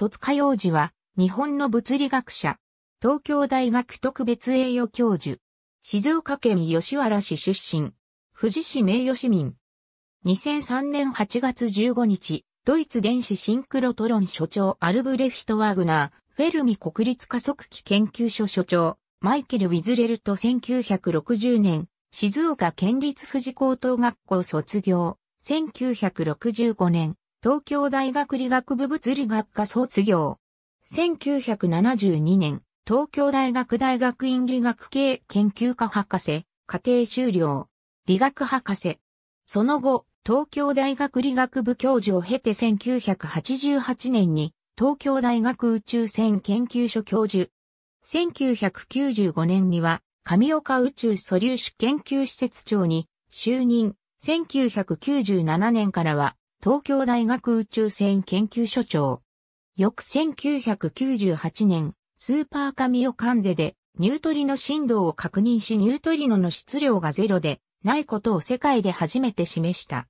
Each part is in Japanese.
戸塚洋二は、日本の物理学者、東京大学特別栄誉教授、静岡県吉原市出身、富士市名誉市民。2003年8月15日、ドイツ電子シンクロトロン所長アルブレヒト・ワーグナー、フェルミ国立加速器研究所所長、マイケル・ウィズレルと1960年、静岡県立富士高等学校卒業、1965年、東京大学理学部物理学科卒業。1972年、東京大学大学院理学系研究科博士、家庭修了、理学博士。その後、東京大学理学部教授を経て1988年に東京大学宇宙船研究所教授。1995年には上岡宇宙素粒子研究施設長に就任。1997年からは東京大学宇宙船研究所長。翌1998年、スーパーカミオカンデでニュートリノ振動を確認しニュートリノの質量がゼロでないことを世界で初めて示した。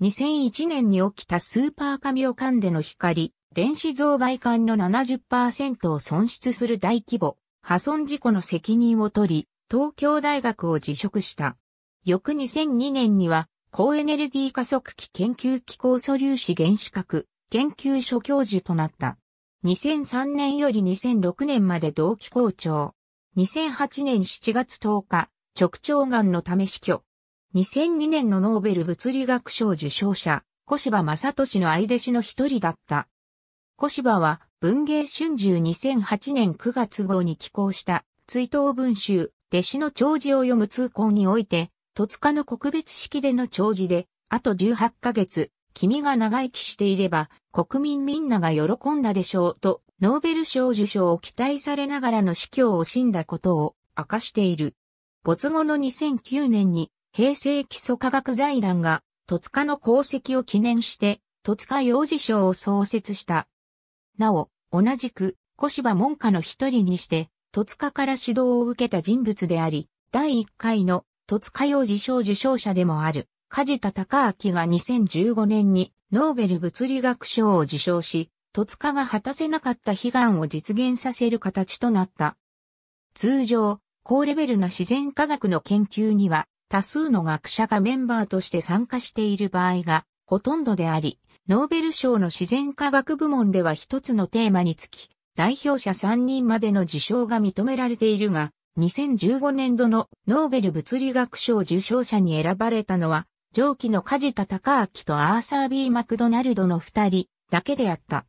2001年に起きたスーパーカミオカンデの光、電子増倍管の70%を損失する大規模、破損事故の責任を取り、東京大学を辞職した。翌2002年には、高エネルギー加速器研究機構素粒子原子核研究所教授となった。2003年より2006年まで同期校長。2008年7月10日、直腸がんのため死去。2002年のノーベル物理学賞受賞者、小芝正俊の愛弟子の一人だった。小芝は文芸春秋2008年9月号に寄稿した追悼文集、弟子の長辞を読む通行において、戸塚の告別式での弔辞で、あと18ヶ月、君が長生きしていれば、国民みんなが喜んだでしょうと、ノーベル賞受賞を期待されながらの死去を惜しんだことを明かしている。没後の2009年に、平成基礎科学財団が、戸塚の功績を記念して、戸塚幼児賞を創設した。なお、同じく、小芝門下の一人にして、戸塚から指導を受けた人物であり、第1回の戸塚洋自称受賞者でもある、梶田隆明が2015年にノーベル物理学賞を受賞し、戸塚が果たせなかった悲願を実現させる形となった。通常、高レベルな自然科学の研究には、多数の学者がメンバーとして参加している場合がほとんどであり、ノーベル賞の自然科学部門では一つのテーマにつき、代表者3人までの受賞が認められているが、2015年度のノーベル物理学賞受賞者に選ばれたのは、上記の梶田隆明とアーサー・ B・ マクドナルドの二人だけであった。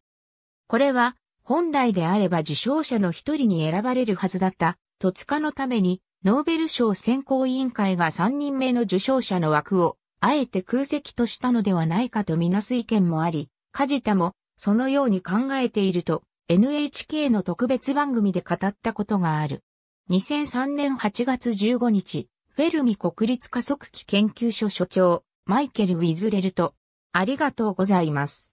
これは、本来であれば受賞者の一人に選ばれるはずだった、戸塚のために、ノーベル賞選考委員会が3人目の受賞者の枠を、あえて空席としたのではないかとみなす意見もあり、梶田も、そのように考えていると、NHK の特別番組で語ったことがある。2003年8月15日、フェルミ国立加速器研究所所長、マイケル・ウィズレルト。ありがとうございます。